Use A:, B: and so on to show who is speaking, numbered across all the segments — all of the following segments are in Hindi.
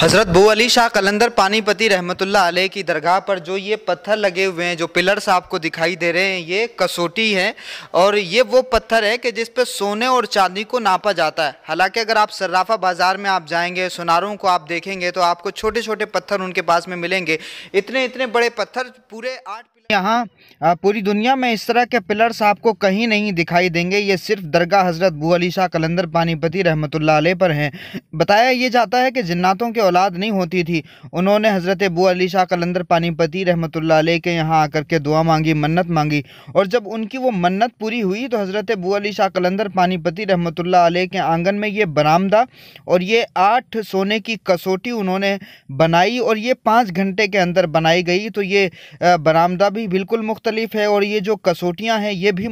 A: हज़रत बो अली शाह कलंदर पानीपति रहमतुल्ला आल की दरगाह पर जो ये पत्थर लगे हुए हैं जो पिलर्स आपको दिखाई दे रहे हैं ये कसोटी है और ये वो पत्थर है कि जिस पर सोने और चांदी को नापा जाता है हालांकि अगर आप सर्राफा बाज़ार में आप जाएंगे सोनारों को आप देखेंगे तो आपको छोटे छोटे पत्थर उनके पास में मिलेंगे इतने इतने बड़े पत्थर पूरे आठ यहाँ पूरी दुनिया में इस तरह के पिलर्स आपको कहीं नहीं दिखाई देंगे ये सिर्फ दरगाह हज़रत बू अली शाह कलंदर पानीपति रहमतुल्ला आल पर हैं बताया ये जाता है कि जन्नातों के औलाद नहीं होती थी उन्होंने हज़रत अबू अली शाह कलंदर पानीपति रहमत अलैह के यहाँ आकर के दुआ मांगी मन्नत मांगी और जब उनकी वो मन्नत पूरी हुई तो हज़रत अबू अली शाह कलंदर पानीपति रहमत अलैह के आंगन में ये बरामदा और ये आठ सोने की कसोटी उन्होंने बनाई और ये पाँच घंटे के अंदर बनाई गई तो ये बरामदा भी बिल्कुल मुख्तलिफ है और ये जो कसौटियाँ हैं ये भी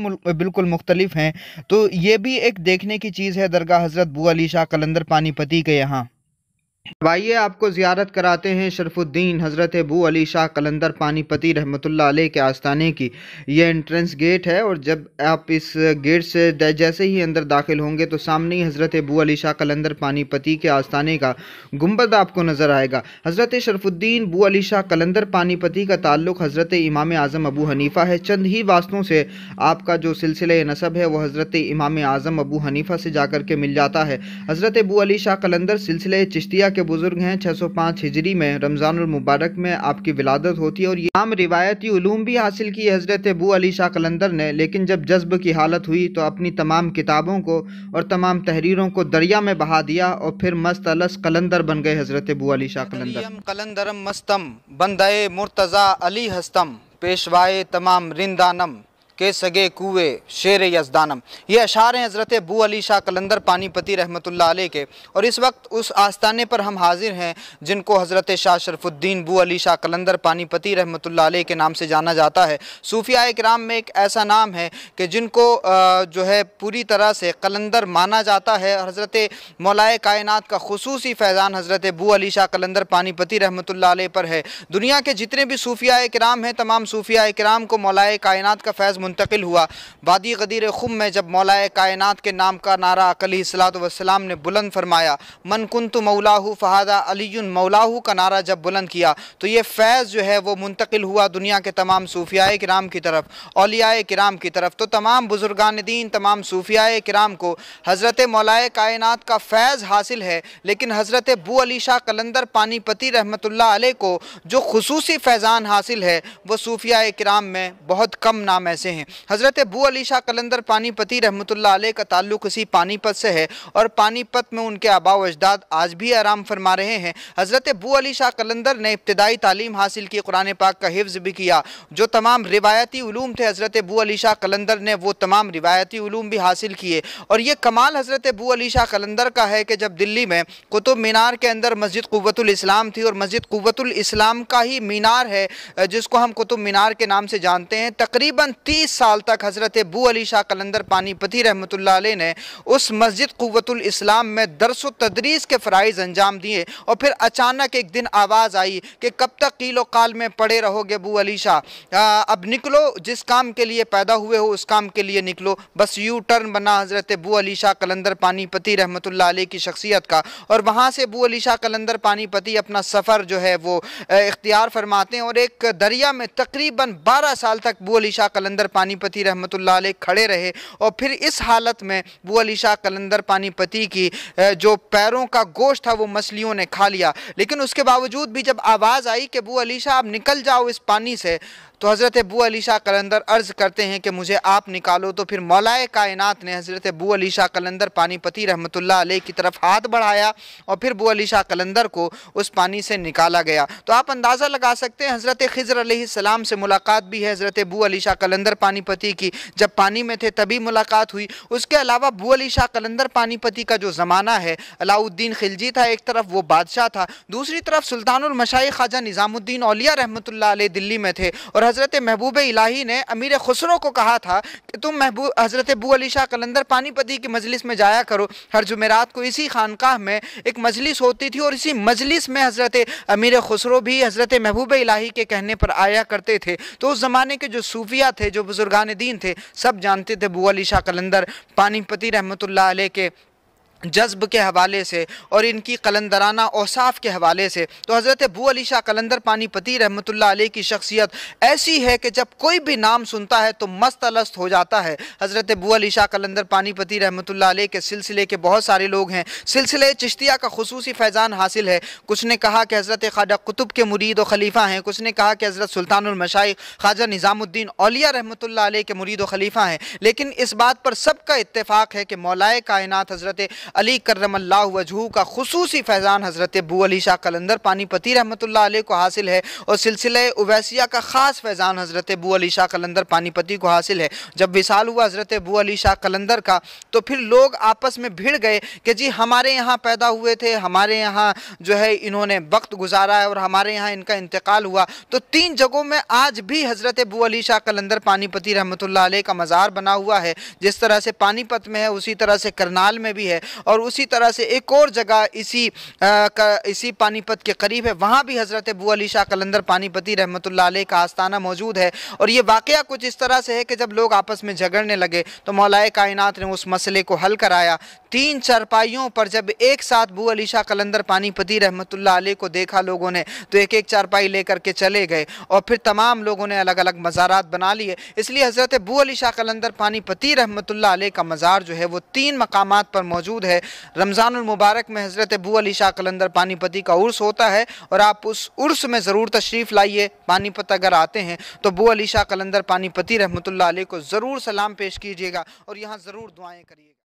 A: बिल्कुल मुख्तलिफ हैं तो ये भी एक देखने की चीज़ है दरगाह हज़रत बू अली शाह कलंदर पानीपति के यहाँ आइए आपको ज़्यारत कराते हैं शरफुद्दीन हज़रत अबू अली शाह कलंदर पानीपति रहमतुल्ला अलैह के आस्थाने की यह एंट्रेंस गेट है और जब आप इस गेट से जैसे ही अंदर दाखिल होंगे तो सामने ही हज़रत अबू अली शाह कलंदर पानीपति के आस्थाने का गुम्बद आपको नज़र आएगा हज़रत शरफुद्दीन बू अली शाह कलंदर पानीपति का ताल्लुक़ हज़रत इमाम आज़म अबू हनीफ़ा है चंद ही वास्तों से आपका जो सिलसिले नसब है वह हज़रत इमाम आज़म अबू हनीफ़ा से कर के मिल जाता है हज़रत अबू अली शाह कलंदर सिलसिले चश्तिया के बुज़ुर्ग हैं 605 हिजरी में रमज़ानमबारक में आपकी विलादत होती है और ये आम रिवायती उलूम भी हासिल की हज़रत अबू अली शाह कलंदर ने लेकिन जब जज्ब की हालत हुई तो अपनी तमाम किताबों को और तमाम तहरीरों को दरिया में बहा दिया और फिर मस्त अलस कलंदर बन गए हज़रत बू अली शाह कलंदर कलंदरम मस्तम बंदए मुर्तज़ा अली हस्तम पेशवाए तमाम रिंदानम के सगे कुए शेर यजदानम ये अशार हैं हज़रत बू अली शाह कलंदर पानीपति रहमत आल के और इस वक्त उस आस्थाने पर हम हाजिर हैं जिनको हज़रत शाह शरफुद्दीन बू अली शाह कलंदर पानीपति रहमतुल्ला आल के नाम से जाना जाता है सूफिया कराम में एक ऐसा नाम है कि जिनको जो है पूरी तरह से कलंदर माना जाता है और हज़रत मौलाए कायन का खसूसी फैज़ान हज़रत बू अली शाह कलंदर पानीपति रहमतुल्ला आल पर है दुनिया के जितने भी सूफिया कराम हैं तमाम सूफिया कराम को मौलाए कायनात का फैज़ मुंतकिल हुआ वादी गदीर खुम में जब मौलाए कायनात के नाम का नारा अकली सलातम ने बुलंद फरमाया मन कन तो मौलाहू फ़हादा अली मौलाहू का नारा जब बुलंद किया तो ये फैज़ जो है वो मुंतकिल हुआ दुनिया के तमाम सूफिया कराम की तरफ अलियाए कराम की तरफ तो तमाम बुजुर्गान दीन तमाम सूफिया कराम को हज़रत मौलाए कायनात का फैज़ हासिल है लेकिन हज़रत बू अली शाह कलंदर पानीपति रहमत को जो खसूस फैज़ान हासिल है वह सूफिया कराम में बहुत कम नाम ऐसे हैं हैं हज़रत अबू अली शाह कलंदर पानीपति रहमतुल्ला अलैह का ताल्लुक उसी पानीपत से है और पानीपत में उनके आबा अजदाद आज भी आराम फरमा रहे हैं हज़रत अबू अली शाह कलंदर ने इब्तदाई तालीम हासिल की कुरान पाक का हिफ्ज़ भी किया जो तमाम रिवायती ूम थे हज़रत अबू अली शाह कलंदर ने वो तमाम रिवायती ूम भी हासिल किए और ये कमाल हज़रत अबू अली शाह कलंदर का है कि जब दिल्ली में कुतुब मीनार के अंदर मस्जिद क़वतुल थी और मस्जिद क़वतुल का ही मीनार है जिसको हम कुतुब मीनार के नाम से जानते हैं तकरीबन तीस साल तक हज़रत बू अली शाह कलंदर पानीपति रहमत ने उस मस्जिद इस्लाम में दरस तदरीस के फ़रज़ अंजाम दिए और फिर अचानक एक दिन आवाज़ आई कि कब तक कीलो काल में पड़े रहोगे अबू अली शाह अब निकलो जिस काम के लिए पैदा हुए हो उस काम के लिए निकलो बस यू टर्न बना हज़रत बू अली शाह कलंदर पानीपति रहमत की शख्सियत का और वहाँ से बू अली शाह कलंदर पानीपति अपना सफ़र जो है वो इख्तियार फरमाते हैं और एक दरिया में तकरीबन बारह साल तक बू अली शाह कलंदर पानीपति रहमत लाई खड़े रहे और फिर इस हालत में वो अली शाह कलंदर पानीपति की जो पैरों का गोश्त था वो मछलियों ने खा लिया लेकिन उसके बावजूद भी जब आवाज़ आई कि वो अली शाह आप निकल जाओ इस पानी से तो हज़रत अबू अली शाह कलंदर अर्ज़ करते हैं कि मुझे आप निकालो तो फिर मौलाए कायनात ने हज़रत अबू अली शाह कलंदर पानीपति रहमतुल्लाह अलैह की तरफ हाथ बढ़ाया और फिर अबू अली शाह कलंदर को उस पानी से निकाला गया तो आप अंदाज़ा लगा सकते हैं हज़रत खजर सलाम से मुलाकात भी है हज़रत अबू अली शाह कलंदर पानीपति की जब पानी में थे तभी मुलाकात हुई उसके अलावा अबू अली शाह कलंदर पानीपति का जो ज़माना है अलाउद्दीन खिलजी था एक तरफ वो बादशाह था दूसरी तरफ सुल्तानमशाई ख्वाजा निज़ामुद्दीन अलिया रहमत दिल्ली में थे और हज़रत महबूब इलाही ने अमीर खुसरों को कहा था कि तुम महबूब हज़रत बू अली शाह कलंदर पानीपति की मजलिस में जाया करो हर जुमेरात को इसी खानकाह में एक मजलिस होती थी और इसी मजलिस में हज़रत अमीर खुसरो भी हज़रत महबूब इलाही के कहने पर आया करते थे तो उस ज़माने के जो सूफिया थे जो बुज़ुर्गान दीन थे सब जानते थे बू अली शाह कलंदर पानीपति रहमत के जज्ब के हवाले से और इनकी कलंदराना औसाफ के हवाले से तो हज़रत अबू अली शाह कलंदर पानीपति रहमत ला की शख्सियत ऐसी है कि जब कोई भी नाम सुनता है तो मस्त अलस्त हो जाता है हज़रत अबू अली शाह कलंदर पानीपति रहमत ला के सिलसिले के बहुत सारे लोग हैं सिलसिले चिश्तिया का खसूस फैज़ान हासिल है कुछ ने कहा कि हज़रत खाजा कुतुब के मुरीद व खलीफ़ा हैं कुछ ने कहा कि हज़रत सुल्तानमशाई ख्वाजा निज़ामुद्दीन अलिया रहमत ला के मुरीद व खलीफ़ा हैं लेकिन इस बात पर सबका इतफ़ाक़ है कि मौलाए कायनत हज़रत अली करमल्ला वजहू का खसूसी फैज़ान हज़रत बू अली शाह कलंदर पानीपति रहमत लाई को हासिल है और सिलसिले उवैसिया का ख़ास फैज़ान हज़रत बू अली शाह कलंदर पानीपति को हासिल है जब विशाल हुआ हज़रत बू अली शाह कलंदर का तो फिर लोग आपस में भिड़ गए कि जी हमारे यहाँ पैदा हुए थे हमारे यहाँ जो है इन्होंने वक्त गुजारा है और हमारे यहाँ इनका इंतकाल हुआ तो तीन जगहों में आज भी हज़रत बू अली शाह कलंदर पानीपति रहमत का मज़ार बना हुआ है जिस तरह से पानीपत में है उसी तरह से करनाल में भी है और उसी तरह से एक और जगह इसी आ, का, इसी पानीपत के करीब है वहाँ भी हज़रत अबू अली शाह कलंदर पानीपति रहमत का आस्थाना मौजूद है और ये वाक़ कुछ इस तरह से है कि जब लोग आपस में झगड़ने लगे तो मौलाए कायनत ने उस मसले को हल कराया तीन चारपाइयों पर जब एक साथ बू अली शाह कलंदर पानीपति रहमतुल्ला को देखा लोगों ने तो एक एक चारपाई लेकर के चले गए और फिर तमाम लोगों ने अलग अलग मज़ारात बना लिए इसलिए हज़रत बू अली शाह कलंदर पानीपति रहमतुल्ला का मज़ार जो है वो तीन मकाम पर मौजूद मौजूद है मुबारक में हज़रत अबू अली शाह कलंदर पानीपति का उर्स होता है और आप उस उर्स में ज़रूर तशरीफ़ लाइए पानीपत अगर आते हैं तो अबू अली शाह कलंदर पानीपति रहमत को ज़रूर सलाम पेश कीजिएगा और यहाँ ज़रूर दुआएँ करिएगा